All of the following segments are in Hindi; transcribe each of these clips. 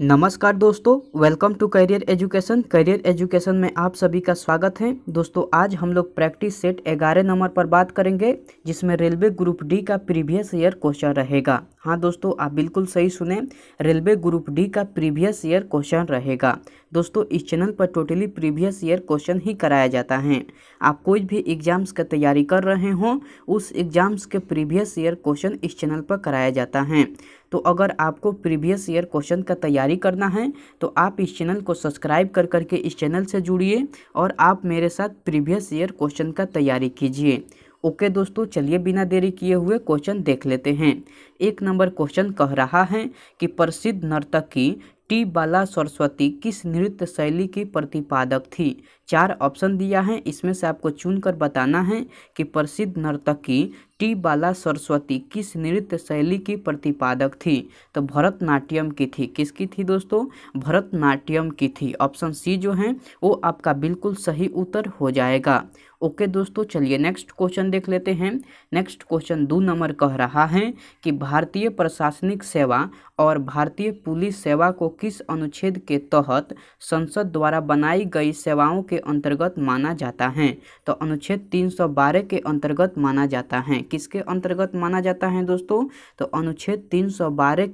नमस्कार दोस्तों welcome to career education career education में आप सभी का स्वागत है दोस्तों आज हम लोग प्रैक्टिस सेट ग्यारह नंबर पर बात करेंगे जिसमें रेलवे ग्रुप डी का प्रीवियस ईयर क्वेश्चन रहेगा हाँ दोस्तों आप बिल्कुल सही सुने रेलवे ग्रुप डी का प्रीवियस ईयर क्वेश्चन रहेगा दोस्तों इस चैनल पर टोटली प्रीवियस ईयर क्वेश्चन ही कराया जाता है आप कोई भी एग्जाम्स का तैयारी कर रहे हों उस एग्जाम्स के प्रीवियस ईयर क्वेश्चन इस चैनल पर कराया जाता है तो अगर आपको प्रीवियस ईयर क्वेश्चन का तैयारी करना है तो आप इस चैनल को सब्सक्राइब कर करके इस चैनल से जुड़िए और आप मेरे साथ प्रीवियस ईयर क्वेश्चन का तैयारी कीजिए ओके दोस्तों चलिए बिना देरी किए हुए क्वेश्चन देख लेते हैं एक नंबर क्वेश्चन कह रहा है कि प्रसिद्ध नर्तकी टी बाला सरस्वती किस नृत्य शैली की प्रतिपादक थी चार ऑप्शन दिया है इसमें से आपको चुनकर बताना है कि प्रसिद्ध नर्तकी टी बाला सरस्वती किस नृत्य शैली की प्रतिपादक थी तो भरतनाट्यम की थी किसकी थी दोस्तों भरतनाट्यम की थी ऑप्शन सी जो है वो आपका बिल्कुल सही उत्तर हो जाएगा ओके दोस्तों चलिए नेक्स्ट क्वेश्चन देख लेते हैं नेक्स्ट क्वेश्चन दो नंबर कह रहा है कि भारतीय प्रशासनिक सेवा और भारतीय पुलिस सेवा को किस अनुच्छेद के तहत संसद द्वारा बनाई गई सेवाओं के अंतर्गत माना जाता है तो अनुच्छेद 312 के अंतर्गत माना जाता है किसके अंतर्गत माना जाता है दोस्तों तो अनुच्छेद तीन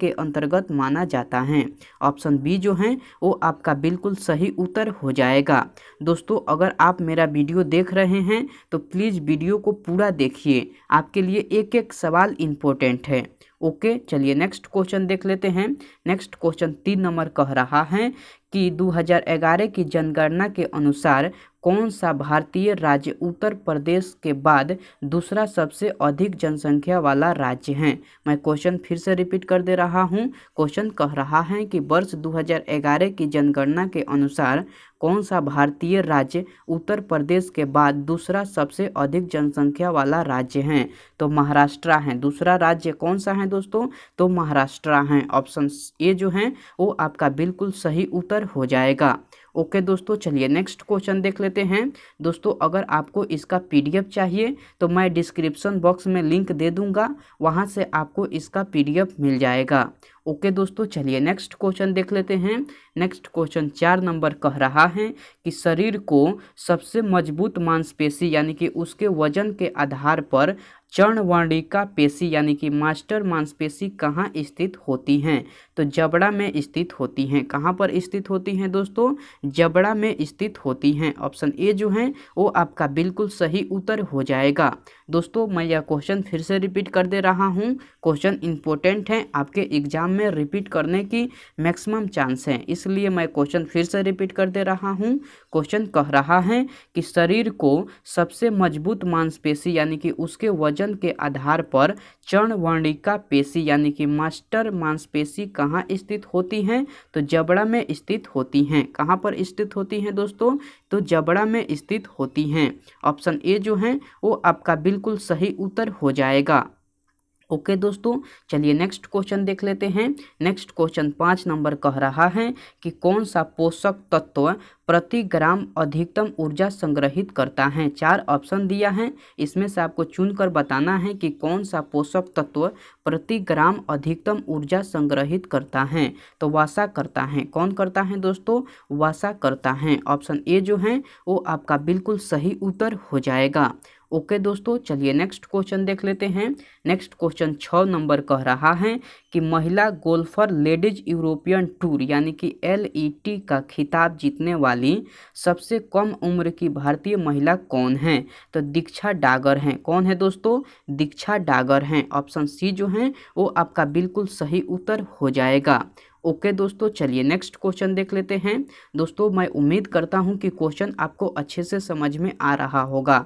के अंतर्गत माना जाता है ऑप्शन बी जो है वो आपका बिल्कुल सही उत्तर हो जाएगा दोस्तों अगर आप मेरा वीडियो देख रहे रहे हैं तो प्लीज़ वीडियो को पूरा देखिए आपके लिए एक एक सवाल इम्पोर्टेंट है ओके चलिए नेक्स्ट क्वेश्चन देख लेते हैं नेक्स्ट क्वेश्चन तीन नंबर कह रहा है कि 2011 की जनगणना के अनुसार कौन सा भारतीय राज्य उत्तर प्रदेश के बाद दूसरा सबसे अधिक जनसंख्या वाला राज्य है मैं क्वेश्चन फिर से रिपीट कर दे रहा हूँ क्वेश्चन कह रहा है कि वर्ष 2011 की जनगणना के अनुसार कौन सा भारतीय राज्य उत्तर प्रदेश के बाद दूसरा सबसे अधिक जनसंख्या वाला राज्य है तो महाराष्ट्र है दूसरा राज्य कौन सा है दोस्तों तो महाराष्ट्र है ऑप्शन ए जो है वो आपका बिल्कुल सही उत्तर हो जाएगा ओके दोस्तों चलिए नेक्स्ट क्वेश्चन देख लेते हैं दोस्तों अगर आपको इसका पीडीएफ चाहिए तो मैं डिस्क्रिप्शन बॉक्स में लिंक दे दूंगा वहाँ से आपको इसका पीडीएफ मिल जाएगा ओके okay, दोस्तों चलिए नेक्स्ट क्वेश्चन देख लेते हैं नेक्स्ट क्वेश्चन चार नंबर कह रहा है कि शरीर को सबसे मजबूत मांसपेशी यानी कि उसके वजन के आधार पर चर्णवर्णिका पेशी यानी कि मास्टर मांसपेशी कहाँ स्थित होती हैं तो जबड़ा में स्थित होती हैं कहाँ पर स्थित होती हैं दोस्तों जबड़ा में स्थित होती हैं ऑप्शन ए जो है वो आपका बिल्कुल सही उत्तर हो जाएगा दोस्तों मैं यह क्वेश्चन फिर से रिपीट कर दे रहा हूँ क्वेश्चन इंपॉर्टेंट है आपके एग्जाम में रिपीट करने की मैक्सिमम चांस है इसलिए मैं क्वेश्चन फिर से रिपीट कर दे रहा हूँ क्वेश्चन कह रहा है कि शरीर को सबसे मजबूत मांसपेशी यानी कि उसके वजह वजन के आधार पर चरण वर्णिका पेशी यानी कि मास्टर मांसपेशी कहाँ स्थित होती हैं तो जबड़ा में स्थित होती हैं कहाँ पर स्थित होती हैं दोस्तों तो जबड़ा में स्थित होती हैं ऑप्शन ए जो है वो आपका बिल्कुल सही उत्तर हो जाएगा ओके okay, दोस्तों चलिए नेक्स्ट क्वेश्चन देख लेते हैं नेक्स्ट क्वेश्चन पाँच नंबर कह रहा है कि कौन सा पोषक तत्व प्रति ग्राम अधिकतम ऊर्जा संग्रहित करता है चार ऑप्शन दिया है इसमें से आपको चुनकर बताना है कि कौन सा पोषक तत्व प्रति ग्राम अधिकतम ऊर्जा संग्रहित करता है तो वासा करता है कौन करता है दोस्तों वासा करता है ऑप्शन ए जो है वो आपका बिल्कुल सही उत्तर हो जाएगा ओके दोस्तों चलिए नेक्स्ट क्वेश्चन देख लेते हैं नेक्स्ट क्वेश्चन छः नंबर कह रहा है कि महिला गोल्फर लेडीज यूरोपियन टूर यानी कि एल e का खिताब जीतने वाली सबसे कम उम्र की भारतीय महिला कौन है तो दीक्षा डागर हैं कौन है दोस्तों दीक्षा डागर हैं ऑप्शन सी जो हैं वो आपका बिल्कुल सही उत्तर हो जाएगा ओके दोस्तों चलिए नेक्स्ट क्वेश्चन देख लेते हैं दोस्तों मैं उम्मीद करता हूं कि क्वेश्चन आपको अच्छे से समझ में आ रहा होगा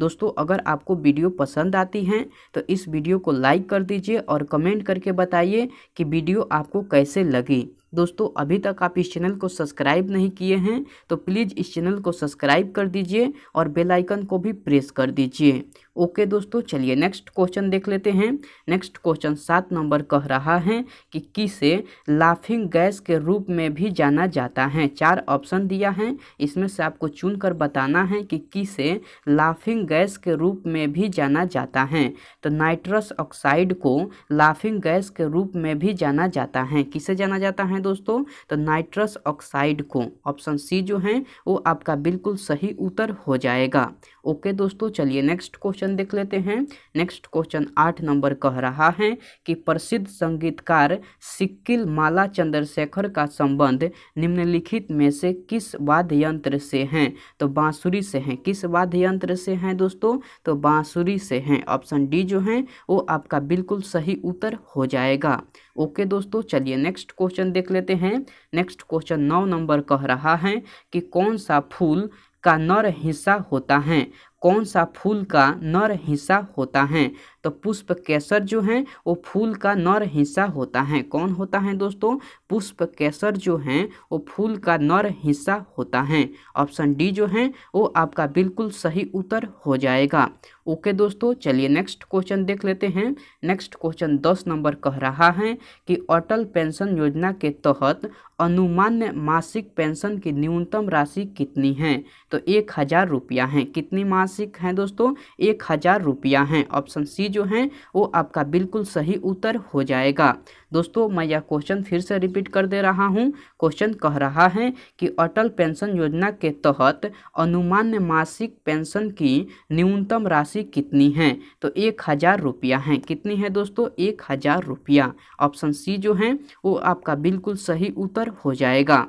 दोस्तों अगर आपको वीडियो पसंद आती हैं तो इस वीडियो को लाइक कर दीजिए और कमेंट करके बताइए कि वीडियो आपको कैसे लगी दोस्तों अभी तक आप इस चैनल को सब्सक्राइब नहीं किए हैं तो प्लीज़ इस चैनल को सब्सक्राइब कर दीजिए और बेल आइकन को भी प्रेस कर दीजिए ओके दोस्तों चलिए नेक्स्ट क्वेश्चन देख लेते हैं नेक्स्ट क्वेश्चन सात नंबर कह रहा है कि किसे लाफिंग गैस के रूप में भी जाना जाता है चार ऑप्शन दिया है इसमें से आपको चुन कर बताना है कि किसे लाफिंग गैस के रूप में भी जाना जाता है तो नाइट्रस ऑक्साइड को लाफिंग गैस के रूप में भी जाना जाता है किसे जाना जाता है दोस्तों तो नाइट्रस ऑक्साइड को ऑप्शन सी जो है वो आपका बिल्कुल सही उत्तर हो जाएगा ओके दोस्तों चलिए नेक्स्ट क्वेश्चन देख लेते हैं नेक्स्ट क्वेश्चन आठ नंबर कह रहा है कि प्रसिद्ध संगीतकार सिक्किल माला चंद्रशेखर का संबंध निम्नलिखित में से किस वाद्य यंत्र से हैं तो बांसुरी से हैं किस वाद्य यंत्र से हैं दोस्तों तो बांसुरी से हैं ऑप्शन डी जो है वो आपका बिल्कुल सही उत्तर हो जाएगा ओके दोस्तों चलिए नेक्स्ट क्वेश्चन देख लेते हैं नेक्स्ट क्वेश्चन नौ नंबर कह रहा है कि कौन सा फूल का नर हिस्सा होता है कौन सा फूल का नर हिस्सा होता है तो पुष्प केसर जो है वो फूल का नर हिस्सा होता है कौन होता है दोस्तों पुष्प केसर जो है वो फूल का नर हिस्सा होता है ऑप्शन डी जो है वो आपका बिल्कुल सही उत्तर हो जाएगा ओके दोस्तों चलिए नेक्स्ट क्वेश्चन देख लेते हैं नेक्स्ट क्वेश्चन दस नंबर कह रहा है कि अटल पेंशन योजना के तहत अनुमान्य मासिक पेंशन की न्यूनतम राशि कितनी है तो एक हज़ार रुपया है कितनी मासिक है दोस्तों एक हज़ार रुपया है ऑप्शन सी जो हैं वो आपका बिल्कुल सही उत्तर हो जाएगा दोस्तों मैं यह क्वेश्चन फिर से रिपीट कर दे रहा हूँ क्वेश्चन कह रहा है कि अटल पेंशन योजना के तहत अनुमान मासिक पेंशन की न्यूनतम राशि कितनी है तो एक हज़ार रुपया है कितनी है दोस्तों एक हज़ार रुपया ऑप्शन सी जो है वो आपका बिल्कुल सही उत्तर हो जाएगा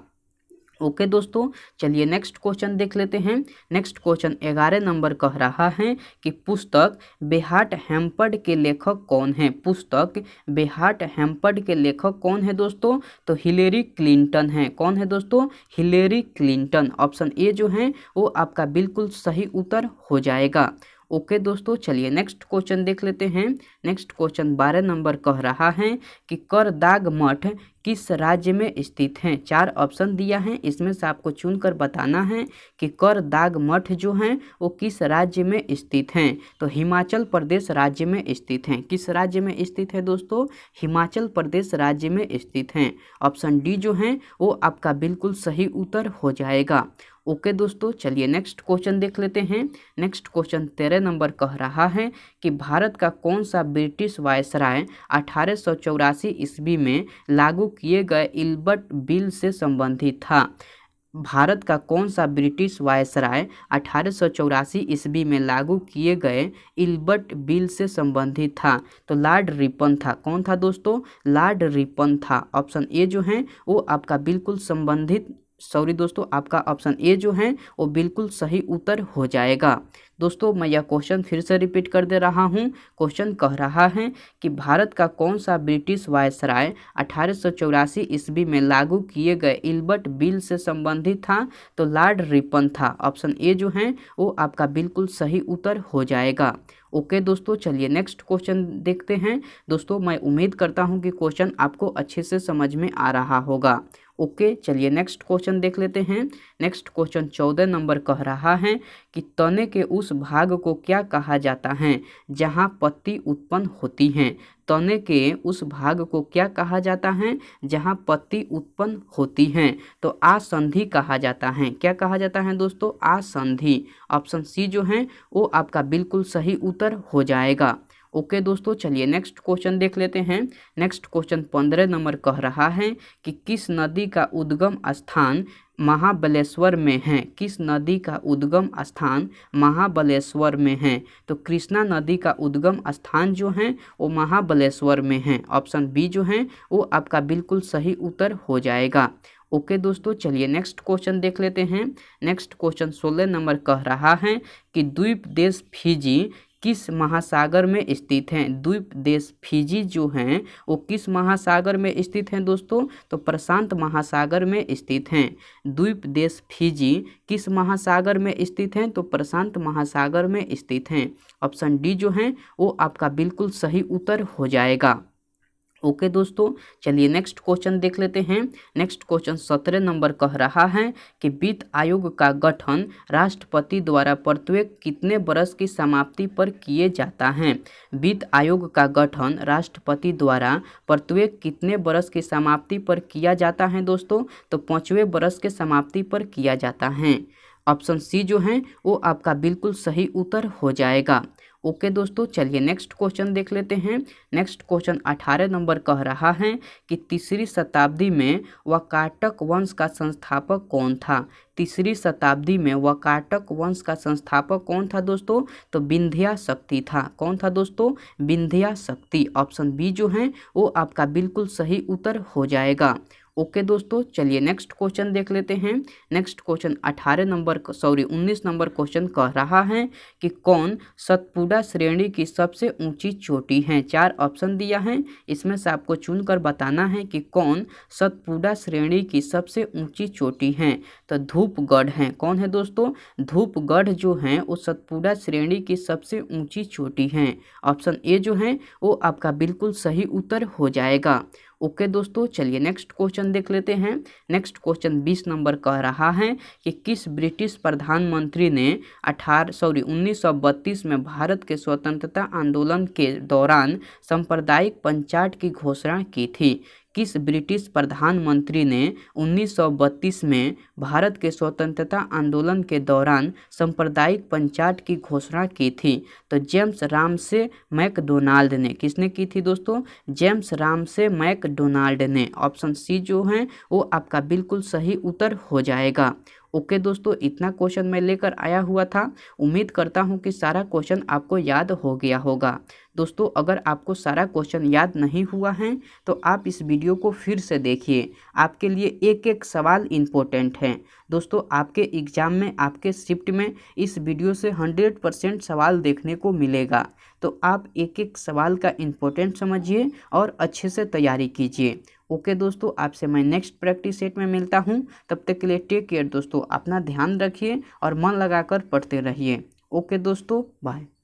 ओके okay, दोस्तों चलिए नेक्स्ट क्वेश्चन देख लेते हैं नेक्स्ट क्वेश्चन ग्यारह नंबर कह रहा है कि पुस्तक बेहाट हेम्पर्ड के लेखक कौन है पुस्तक बेहाट हेम्पर्ड के लेखक कौन है दोस्तों तो हिलेरी क्लिंटन है कौन है दोस्तों हिलेरी क्लिंटन ऑप्शन ए जो है वो आपका बिल्कुल सही उत्तर हो जाएगा ओके दोस्तों चलिए नेक्स्ट क्वेश्चन देख लेते हैं नेक्स्ट क्वेश्चन बारह नंबर कह रहा है कि करदाग मठ किस राज्य में स्थित हैं चार ऑप्शन दिया है इसमें से आपको चुनकर बताना है कि कर दाग मठ जो हैं वो किस राज्य में स्थित हैं तो हिमाचल प्रदेश राज्य में स्थित हैं किस राज्य में स्थित है दोस्तों हिमाचल प्रदेश राज्य में स्थित हैं ऑप्शन डी जो हैं वो आपका बिल्कुल सही उत्तर हो जाएगा ओके दोस्तों चलिए नेक्स्ट क्वेश्चन देख लेते हैं नेक्स्ट क्वेश्चन तेरह नंबर कह रहा है कि भारत का कौन सा ब्रिटिश वायसराय अठारह सौ चौरासी ईस्वी में लागू किए गए इल्बर्ट बिल से संबंधित था भारत का कौन सा ब्रिटिश वायसराय अठारह ईस्वी में लागू किए गए इल्बर्ट बिल से संबंधित था तो लॉर्ड रिपन था कौन था दोस्तों लॉर्ड रिपन था ऑप्शन ए जो है वो आपका बिल्कुल संबंधित सॉरी दोस्तों आपका ऑप्शन ए जो है वो बिल्कुल सही उत्तर हो जाएगा दोस्तों मैं यह क्वेश्चन फिर से रिपीट कर दे रहा हूँ क्वेश्चन कह रहा है कि भारत का कौन सा ब्रिटिश वायसराय अठारह ईस्वी में लागू किए गए इल्बर्ट बिल से संबंधित था तो लॉर्ड रिपन था ऑप्शन ए जो है वो आपका बिल्कुल सही उत्तर हो जाएगा ओके okay, दोस्तों चलिए नेक्स्ट क्वेश्चन देखते हैं दोस्तों मैं उम्मीद करता हूँ कि क्वेश्चन आपको अच्छे से समझ में आ रहा होगा ओके चलिए नेक्स्ट क्वेश्चन देख लेते हैं नेक्स्ट क्वेश्चन चौदह नंबर कह रहा है कि तने के उस भाग को क्या कहा जाता है जहाँ पत्ती उत्पन्न होती हैं तने के उस भाग को क्या कहा जाता है जहाँ पत्ती उत्पन्न होती हैं तो आसंधि कहा जाता है क्या कहा जाता है दोस्तों आसंधि ऑप्शन सी जो है वो आपका बिल्कुल सही उत्तर हो जाएगा ओके दोस्तों चलिए नेक्स्ट क्वेश्चन देख लेते हैं नेक्स्ट क्वेश्चन पंद्रह नंबर कह रहा है कि किस नदी का उद्गम स्थान महाबलेश्वर में है किस नदी का उद्गम स्थान महाबलेश्वर में है तो कृष्णा नदी का उद्गम स्थान जो है वो महाबलेश्वर में है ऑप्शन बी जो है वो आपका बिल्कुल सही उत्तर हो जाएगा ओके okay, दोस्तों चलिए नेक्स्ट क्वेश्चन देख लेते हैं नेक्स्ट क्वेश्चन सोलह नंबर कह रहा है कि द्वीप देश फिजी किस महासागर में स्थित हैं द्वीप देश फिजी जो हैं वो किस महासागर में स्थित हैं दोस्तों तो प्रशांत महासागर में स्थित हैं द्वीप देश फिजी किस महासागर में स्थित हैं तो प्रशांत महासागर में स्थित हैं ऑप्शन डी जो हैं वो आपका बिल्कुल सही उत्तर हो जाएगा ओके दोस्तों चलिए नेक्स्ट क्वेश्चन देख लेते हैं नेक्स्ट क्वेश्चन सत्रह नंबर कह रहा है कि वित्त आयोग का गठन राष्ट्रपति द्वारा प्रत्येक कितने वर्ष की समाप्ति पर किए जाता है वित्त आयोग का गठन राष्ट्रपति द्वारा प्रत्येक कितने वर्ष की समाप्ति पर किया जाता है दोस्तों तो पाँचवें वर्ष के समाप्ति पर किया जाता है ऑप्शन सी जो है वो आपका बिल्कुल सही उत्तर हो जाएगा ओके दोस्तों चलिए नेक्स्ट क्वेश्चन देख लेते हैं नेक्स्ट क्वेश्चन अठारह नंबर कह रहा है कि तीसरी शताब्दी में वकाटक वंश का संस्थापक कौन था तीसरी शताब्दी में वकाटक वंश का संस्थापक कौन था दोस्तों तो विंध्या शक्ति था कौन था दोस्तों विंध्या शक्ति ऑप्शन बी जो है वो आपका बिल्कुल सही उत्तर हो जाएगा ओके दोस्तों चलिए नेक्स्ट क्वेश्चन देख लेते हैं नेक्स्ट क्वेश्चन अठारह नंबर सॉरी उन्नीस नंबर क्वेश्चन कह रहा है कि कौन सतपुड़ा श्रेणी की सबसे ऊंची चोटी है चार ऑप्शन दिया है इसमें से आपको चुनकर बताना है कि कौन सतपुड़ा श्रेणी की सबसे ऊंची चोटी है तो धूपगढ़ है कौन है दोस्तों धूपगढ़ जो है वो सतपुड़ा श्रेणी की सबसे ऊंची चोटी है ऑप्शन ए जो है वो आपका बिल्कुल सही उत्तर हो जाएगा ओके दोस्तों चलिए नेक्स्ट क्वेश्चन देख लेते हैं नेक्स्ट क्वेश्चन बीस नंबर कह रहा है कि किस ब्रिटिश प्रधानमंत्री ने अठारह सॉरी उन्नीस सौ बत्तीस में भारत के स्वतंत्रता आंदोलन के दौरान सांप्रदायिक पंचायत की घोषणा की थी किस ब्रिटिश प्रधानमंत्री ने 1932 में भारत के स्वतंत्रता आंदोलन के दौरान सांप्रदायिक पंचायत की घोषणा की थी तो जेम्स राम मैक मैकडोनाल्ड ने किसने की थी दोस्तों जेम्स राम मैक मैकडोनाल्ड ने ऑप्शन सी जो है वो आपका बिल्कुल सही उत्तर हो जाएगा ओके दोस्तों इतना क्वेश्चन मैं लेकर आया हुआ था उम्मीद करता हूँ कि सारा क्वेश्चन आपको याद हो गया होगा दोस्तों अगर आपको सारा क्वेश्चन याद नहीं हुआ है तो आप इस वीडियो को फिर से देखिए आपके लिए एक एक सवाल इम्पोर्टेंट है हैं दोस्तों आपके एग्ज़ाम में आपके शिफ्ट में इस वीडियो से हंड्रेड परसेंट सवाल देखने को मिलेगा तो आप एक एक सवाल का इम्पोर्टेंट समझिए और अच्छे से तैयारी कीजिए ओके दोस्तों आपसे मैं नेक्स्ट प्रैक्टिस सेट में मिलता हूँ तब तक के लिए टेक केयर दोस्तों अपना ध्यान रखिए और मन लगाकर पढ़ते रहिए ओके दोस्तों बाय